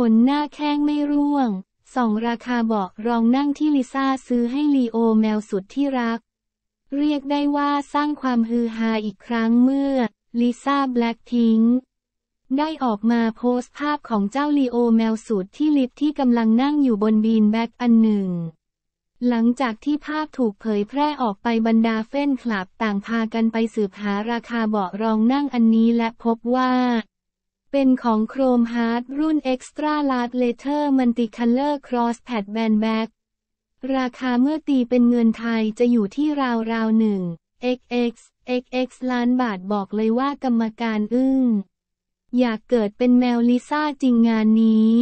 คนหน้าแข้งไม่ร่วงสองราคาบอกรองนั่งที่ลิซ่าซื้อให้ลีโอแมวสุดที่รัก เรียกได้ว่าสร้างความฮือฮาอีกครั้งเมื่อลิซ่าแบล็กทิงได้ออกมาโพสต์ภาพของเจ้าลีโอแมวสุดที่ลิฟที่กำลังนั่งอยู่บนบีนแบ็กอันหนึ่ง หลังจากที่ภาพถูกเผยแพร่ออกไปบรรดาเฟ้นคลับต่างพากันไปสืบหาราคาเบาะรองนั่งอันนี้และพบว่าเป็นของโครมฮาร์ดรุ่น Extra Large Letter Multicolor Cross Pad Band Back ราคาเมื่อตีเป็นเงินไทยจะอยู่ที่ราวราวหนึ่ง xx xx ล้านบาทบอกเลยว่ากรรมการอึ้ง อยากเกิดเป็นแมวลิซ่าจริงงานนี้